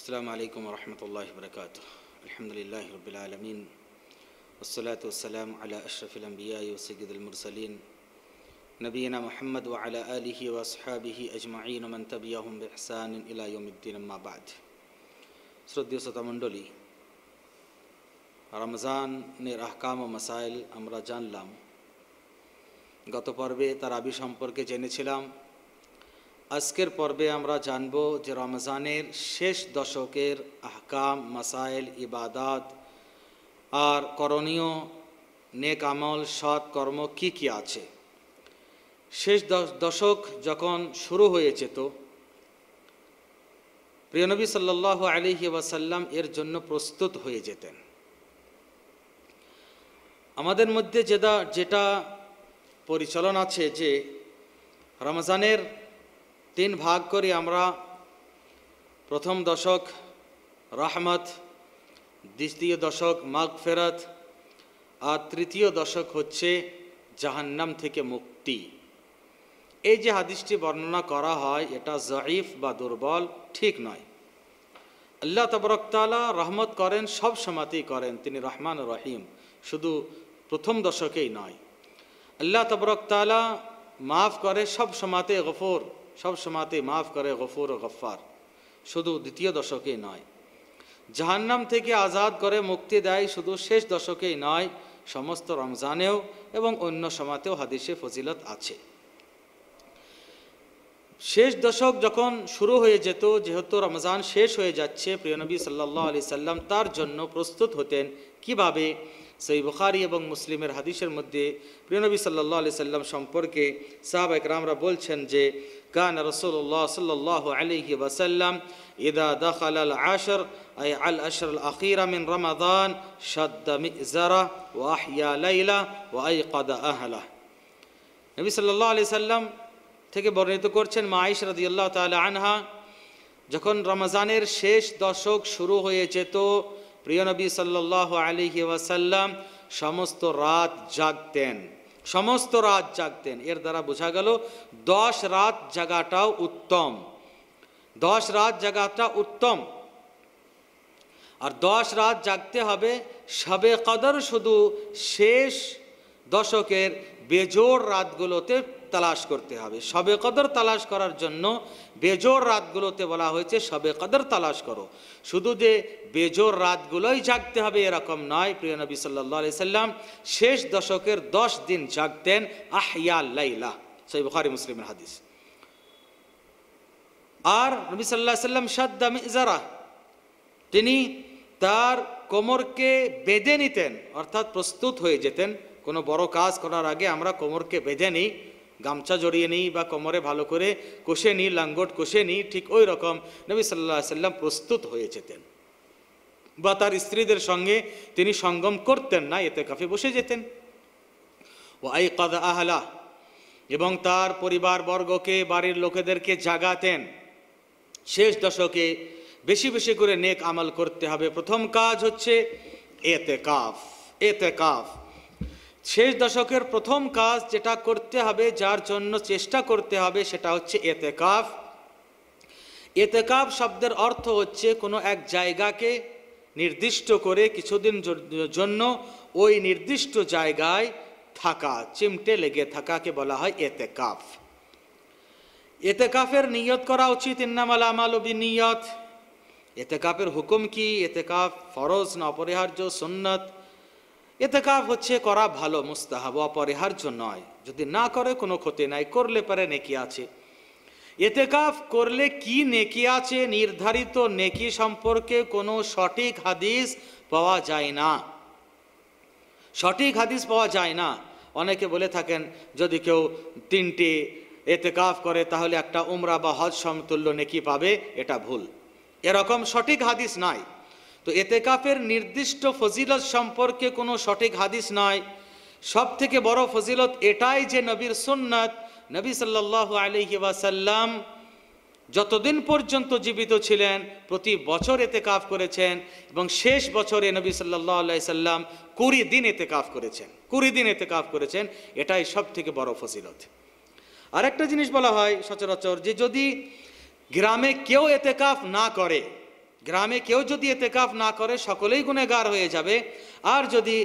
السلام عليكم ورحمة الله وبركاته الحمد لله رب العالمين والصلاة والسلام على أشرف الأنبياء وسيد المرسلين نبينا محمد وعلى آله وأصحابه أجمعين ومن تبعهم بإحسان إلى يوم الدين ما بعد শ্রদ্ধীয় শ্রোতামণ্ডলী রমজানের আহকাম ও মাসাইল আমরা জানলাম গত পর্বে তার আবি সম্পর্কে জেনেছিলাম আজকের পর্বে আমরা জানব যে রমজানের শেষ দশকের আহকাম মাসাইল ইবাদাত আর করণীয় নেক আমল সৎ কর্ম কি কি আছে শেষ দশক যখন শুরু হয়ে যেত প্রিয়নবী সাল্লাহ আলহি ওয়াসাল্লাম এর জন্য প্রস্তুত হয়ে যেতেন আমাদের মধ্যে যেটা যেটা পরিচলন আছে যে রমজানের তিন ভাগ করি আমরা প্রথম দশক রহমত দ্বিতীয় দশক মাগ ফেরত আর তৃতীয় দশক হচ্ছে জাহান্নাম থেকে মুক্তি এই যে হাদিসটি বর্ণনা করা হয় এটা জাইফ বা দুর্বল ঠিক নয় আল্লাহ তবরকতালা রহমত করেন সব সময়তেই করেন তিনি রহমান রহিম শুধু প্রথম দশকেই নয় আল্লাহ তবরকতালা মাফ করে সব সময়তে গফর সব সময়তে মাফ করে গফুর ও গফার শুধু দ্বিতীয় দশকেই নয় জাহান্নাম থেকে আজাদ করে মুক্তি দেয় শুধু শেষ দশকেই নয় সমস্ত রমজানেও এবং অন্য সময়তেও হাদিসে ফজিলত আছে শেষ দশক যখন শুরু হয়ে যেত যেহেতু রমজান শেষ হয়ে যাচ্ছে প্রিয়নবী সাল্লা আলি সাল্লাম তার জন্য প্রস্তুত হতেন কিভাবে সেই বুখারি এবং মুসলিমের হাদিসের মধ্যে প্রিয়নবী সাল্লা আলি সাল্লাম সম্পর্কে সাহাব একরামরা বলছেন যে কান রসুল্লাহ সাল্লাহ আলহি ওয়াসাল্লাম ইদা দখাল আল আশর I Al আশর Al আখিরা mean Ramadan শদ্দারা ওয়াহিয়া Laila Y কাদা আহলা নবী সাল্লাহ আলি সাল্লাম থেকে বর্ণিত করছেন মা আইস রদিয়াল্লাহ তাল আনহা যখন রমজানের শেষ দশক শুরু হয়ে যেত প্রিয়নবী সাল্ল আলিহি ওয়াসাল্লাম সমস্ত রাত জাগতেন সমস্ত রাত জাগতেন এর দ্বারা বোঝা গেল দশ রাত জাগাটাও উত্তম দশ রাত জাগাটা উত্তম আর দশ রাত জাগতে হবে সবে কদর শুধু শেষ দশকের বেজোর রাতগুলোতে তালাশ করতে হবে সবে কদর তালাশ করার জন্য বেজোর রাতগুলোতে বলা হয়েছে সবে কদর তালাশ করো শুধু যে বেজোর রাতগুলোই জাগতে হবে এরকম নয় প্রিয় নবী সাল্লি সাল্লাম শেষ দশকের দশ দিন জাগতেন আহিয়া লাইলা সই বুখারি মুসলিমের হাদিস আর নবী সাল্লাহ সাল্লাম সাদ্দাম ইজারা তিনি তার কোমরকে বেঁধে নিতেন অর্থাৎ প্রস্তুত হয়ে যেতেন কোনো বড় কাজ করার আগে আমরা কোমরকে বেঁধে নিই গামছা জড়িয়ে নিই বা কোমরে ভালো করে কষে নিই লাঙ্গট কষে নিই ঠিক ওই রকম নবী সাল্লাহ সাল্লাম প্রস্তুত হয়ে যেতেন বা তার স্ত্রীদের সঙ্গে তিনি সঙ্গম করতেন না এতে কাফে বসে যেতেন ও আই কাদ আহলা এবং তার পরিবারবর্গকে বাড়ির লোকেদেরকে জাগাতেন শেষ দশকে বেশি বেশি করে নেক আমল করতে হবে প্রথম কাজ হচ্ছে এতে কাফ এতে কাফ শেষ দশকের প্রথম কাজ যেটা করতে হবে যার জন্য চেষ্টা করতে হবে সেটা হচ্ছে এতেকাফ এতেকাফ শব্দের অর্থ হচ্ছে কোনো এক জায়গাকে নির্দিষ্ট করে কিছুদিন জন্য ওই নির্দিষ্ট জায়গায় থাকা চিমটে লেগে থাকাকে বলা হয় এতেকাফ এতেকাফের নিয়ত করা উচিত ইন্নামাল আমালবি নিয়ত এতেকাফের হুকুম কি এতেকাফ ফরজ না অপরিহার্য সুন্নত এতেকাফ হচ্ছে করা ভালো মুস্তাহাব অপরিহার্য নয় যদি না করে কোনো ক্ষতি নাই করলে পারে নেকি আছে এতেকাফ করলে কি নেকি আছে নির্ধারিত নেকি সম্পর্কে কোনো সঠিক হাদিস পাওয়া যায় না সঠিক হাদিস পাওয়া যায় না অনেকে বলে থাকেন যদি কেউ তিনটি এতেকাফ করে তাহলে একটা উমরা বা হজ সমতুল্য নেকি পাবে এটা ভুল এরকম সঠিক হাদিস নাই তো এতেকাফের নির্দিষ্ট ফজিলত সম্পর্কে কোনো সঠিক হাদিস নয় সব থেকে বড় ফজিলত এটাই যে নবীর সুন্নত নবী সাল্লাহ আলহি ওয়াসাল্লাম যতদিন পর্যন্ত জীবিত ছিলেন প্রতি বছর এতে কাফ করেছেন এবং শেষ বছরে নবী সাল্লাহ সাল্লাম কুড়ি দিন এতে কাফ করেছেন কুড়ি দিন এতে কাফ করেছেন এটাই সব থেকে বড় ফজিলত আরেকটা জিনিস বলা হয় সচরাচর যে যদি গ্রামে কেউ এতে কাফ না করে গ্রামে কেউ যদি এতেকাফ না করে সকলেই গার হয়ে যাবে আর যদি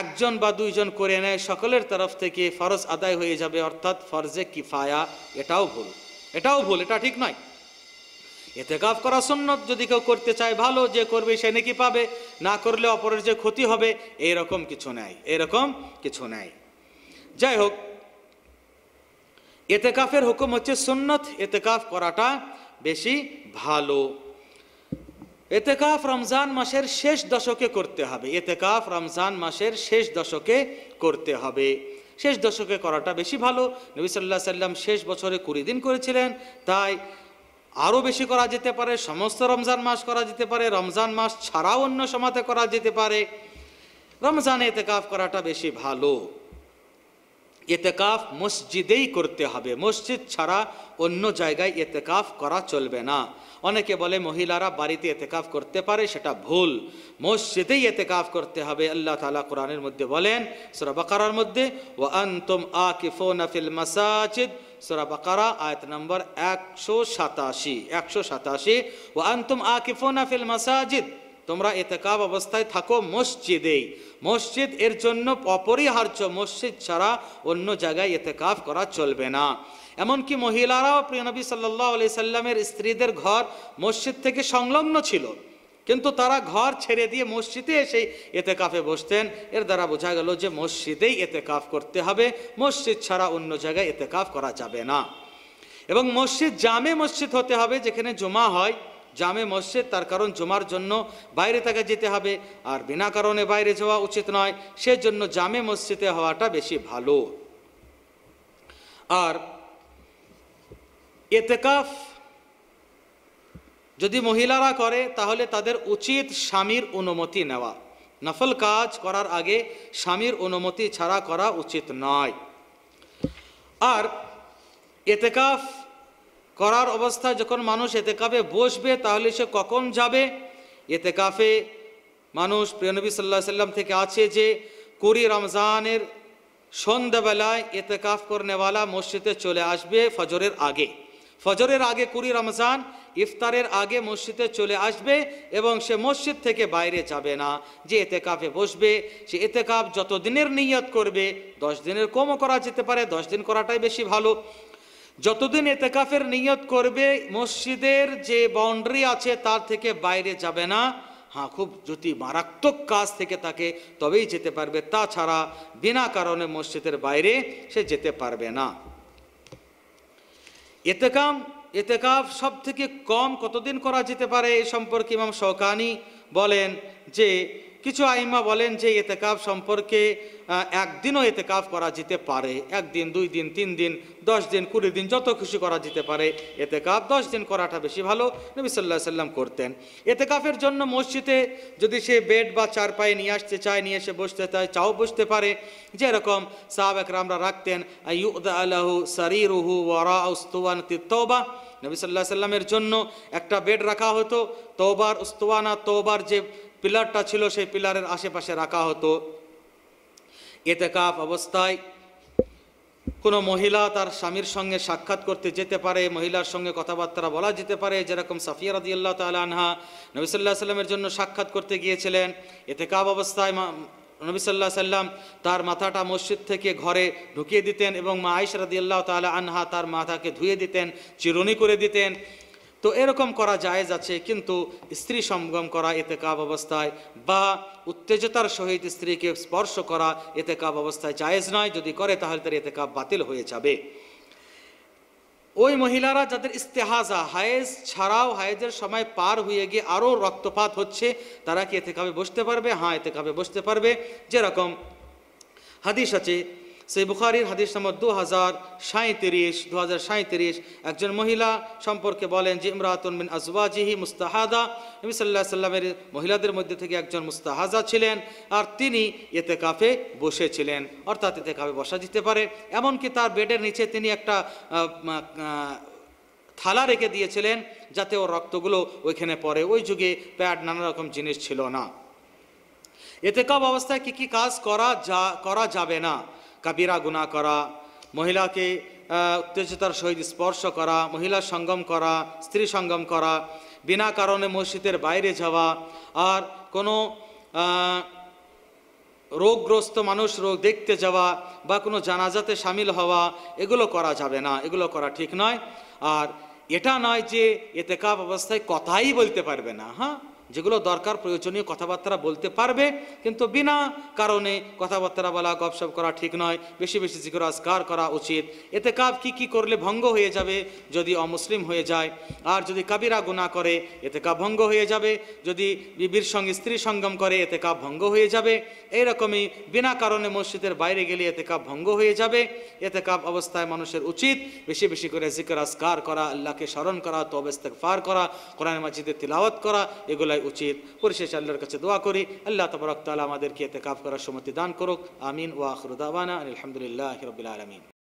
একজন বা দুইজন করে নেয় সকলের তরফ থেকে ফরজ আদায় হয়ে যাবে অর্থাৎ ফরজে কিফায়া এটাও ভুল এটাও ভুল এটা ঠিক নয় এতেকাফ করা সন্ন্যত যদি কেউ করতে চায় ভালো যে করবে সে নাকি পাবে না করলে অপরের যে ক্ষতি হবে এরকম কিছু নাই এরকম কিছু নাই যাই হোক এতেকাফের হুকুম হচ্ছে সুন্নত এতেকাফ করাটা বেশি ভালো এতেকাফ রমজান মাসের শেষ দশকে করতে হবে এতেকাফ রমজান মাসের শেষ দশকে করতে হবে শেষ দশকে করাটা বেশি ভালো নবী সাল্লাহ সাল্লাম শেষ বছরে কুড়ি দিন করেছিলেন তাই আরও বেশি করা যেতে পারে সমস্ত রমজান মাস করা যেতে পারে রমজান মাস ছাড়াও অন্য সমাতে করা যেতে পারে রমজানে এতেকাফ করাটা বেশি ভালো এতেকাফ মসজিদেই করতে হবে মসজিদ ছাড়া অন্য জায়গায় এতেকাফ করা চলবে না অনেকে বলে মহিলারা বাড়িতে এতেকাফ করতে পারে সেটা ভুল মসজিদেই এতেকাফ করতে হবে আল্লাহ তালা কোরআনের মধ্যে বলেন সোরা বাকারার মধ্যে ও আন্তম আফিল মাসাজিদ সোরা বাকারা আয়ত নম্বর একশো সাতাশি একশো সাতাশি ও আন্তম আকিফোনাফিল মাসাজিদ তোমরা এতেকাব অবস্থায় থাকো মসজিদেই মসজিদ এর জন্য অপরিহার্য মসজিদ ছাড়া অন্য জায়গায় এতেকাফ করা চলবে না এমনকি মহিলারাও প্রিয় নবী সাল্লাহ আলি সাল্লামের স্ত্রীদের ঘর মসজিদ থেকে সংলগ্ন ছিল কিন্তু তারা ঘর ছেড়ে দিয়ে মসজিদে এসে কাফে বসতেন এর দ্বারা বোঝা গেল যে মসজিদেই এতেকাফ করতে হবে মসজিদ ছাড়া অন্য জায়গায় এতেকাফ করা যাবে না এবং মসজিদ জামে মসজিদ হতে হবে যেখানে জমা হয় জামে মসজিদ তার কারণ জমার জন্য বাইরে তাকে যেতে হবে আর বিনা কারণে বাইরে যাওয়া উচিত নয় সেজন্য জামে মসজিদে হওয়াটা বেশি ভালো আর এতেকাফ যদি মহিলারা করে তাহলে তাদের উচিত স্বামীর অনুমতি নেওয়া নফল কাজ করার আগে স্বামীর অনুমতি ছাড়া করা উচিত নয় আর এতেকাফ করার অবস্থায় যখন মানুষ এতেকাফে বসবে তাহলে সে কখন যাবে এতেকাফে মানুষ প্রিয়নবী সাল্লাহ সাল্লাম থেকে আছে যে কুড়ি রমজানের সন্ধ্যাবেলায় এতেকাফ করনেওয়ালা মসজিদে চলে আসবে ফজরের আগে ফজরের আগে কুড়ি রমজান ইফতারের আগে মসজিদে চলে আসবে এবং সে মসজিদ থেকে বাইরে যাবে না যে এতেকাফে বসবে সে এতেকাফ যত দিনের নিয়ত করবে দশ দিনের কমও করা যেতে পারে দশ দিন করাটাই বেশি ভালো যতদিন এতেকাফের নিয়ত করবে মসজিদের যে বাউন্ডারি আছে তার থেকে বাইরে যাবে না হ্যাঁ খুব যদি মারাত্মক কাজ থেকে থাকে তবেই যেতে পারবে তাছাড়া বিনা কারণে মসজিদের বাইরে সে যেতে পারবে না এতেকাম এতেকাফ সব থেকে কম কতদিন করা যেতে পারে এ সম্পর্কে ইমাম শৌকানি বলেন যে কিছু আইমা বলেন যে এতেকাফ সম্পর্কে একদিনও এতেকাফ করা যেতে পারে একদিন দুই দিন তিন দিন দশ দিন কুড়ি দিন যত খুশি করা যেতে পারে এতেকাফ দশ দিন করাটা বেশি ভালো নবী সাল্লাহ সাল্লাম করতেন এতেকাফের জন্য মসজিদে যদি সে বেড বা চার পায়ে নিয়ে আসতে চায় নিয়ে এসে বসতে চায় চাও বসতে পারে যেরকম সাহাবেক রামরা রাখতেন আইউদা আলাহু সারিরুহু ওয়ারা উস্তুয়ান তিত্তবা নবী সাল্লাহ সাল্লামের জন্য একটা বেড রাখা হতো তোবার উস্তোয়ানা তোবার যে পিলারটা ছিল সেই পিলারের আশেপাশে রাখা হতো এতে কাপ অবস্থায় কোনো মহিলা তার স্বামীর সঙ্গে সাক্ষাৎ করতে যেতে পারে মহিলার সঙ্গে কথাবার্তা বলা যেতে পারে যেরকম সাফিয়া রাজি আল্লাহ তালা আনহা নবিসাল্লাহ সাল্লামের জন্য সাক্ষাৎ করতে গিয়েছিলেন এতে কাপ অবস্থায় নবী সাল্লাহ সাল্লাম তার মাথাটা মসজিদ থেকে ঘরে ঢুকিয়ে দিতেন এবং মা আইস রাদি আল্লাহ তালা আনহা তার মাথাকে ধুয়ে দিতেন চিরুনি করে দিতেন তো এরকম করা জায়েজ আছে কিন্তু স্ত্রী সমগম করা এতে কাব অবস্থায় বা উত্তেজতার সহিত স্ত্রীকে স্পর্শ করা এতে কাব অবস্থায় জায়েজ নয় যদি করে তাহলে তার এতে কাব বাতিল হয়ে যাবে ওই মহিলারা যাদের ইস্তেহাজা হায়েজ ছাড়াও হায়েজের সময় পার হয়ে গিয়ে আরও রক্তপাত হচ্ছে তারা কি এতে কাবে বসতে পারবে হ্যাঁ এতে কাবে বসতে পারবে যেরকম হাদিস আছে সেই বুখারির হাদিস নম্বর দু হাজার সাঁত্রিশ দু হাজার সাঁত্রিশ একজন মহিলা সম্পর্কে বলেন যে ইমরাতুন মিন আজওয়াজিহি মুস্তাহাদা নবী সাল্লাহ সাল্লামের মহিলাদের মধ্যে থেকে একজন মুস্তাহাজা ছিলেন আর তিনি এতে কাফে বসেছিলেন অর্থাৎ এতে কাফে বসা যেতে পারে এমনকি তার বেডের নিচে তিনি একটা থালা রেখে দিয়েছিলেন যাতে ওর রক্তগুলো ওইখানে পড়ে ওই যুগে প্যাড নানা রকম জিনিস ছিল না এতে কাপ অবস্থায় কি কি কাজ করা যা করা যাবে না কাবিরা গুণা করা মহিলাকে উত্তেজতার সহিত স্পর্শ করা মহিলা সঙ্গম করা স্ত্রী সঙ্গম করা বিনা কারণে মসজিদের বাইরে যাওয়া আর কোনো রোগগ্রস্ত মানুষ রোগ দেখতে যাওয়া বা কোনো জানাজাতে সামিল হওয়া এগুলো করা যাবে না এগুলো করা ঠিক নয় আর এটা নয় যে এতে কাপ অবস্থায় কথাই বলতে পারবে না হ্যাঁ যেগুলো দরকার প্রয়োজনীয় কথাবার্তা বলতে পারবে কিন্তু বিনা কারণে কথাবার্তা বলা গপসপ করা ঠিক নয় বেশি বেশি জিকির আজকার করা উচিত এতে কাব কি কি করলে ভঙ্গ হয়ে যাবে যদি অমুসলিম হয়ে যায় আর যদি কাবিরা গুণা করে এতে কাব ভঙ্গ হয়ে যাবে যদি বিবির সঙ্গে স্ত্রী সঙ্গম করে এতে কাব ভঙ্গ হয়ে যাবে এইরকমই বিনা কারণে মসজিদের বাইরে গেলে এতে কাব ভঙ্গ হয়ে যাবে এতে কাব অবস্থায় মানুষের উচিত বেশি বেশি করে জিকির আজকার করা আল্লাহকে স্মরণ করা তবেস্তেক ফার করা কোরআন মসজিদে তিলাওয়াত করা এগুলো করাই উচিত পরিশেষে আল্লাহর কাছে দোয়া করি আল্লাহ তবরক তালা আমাদেরকে এতে কাপ করার সম্মতি দান করুক আমিন ওয়াখরুদ্দাওয়ানা আলহামদুলিল্লাহ রবিল আলমিন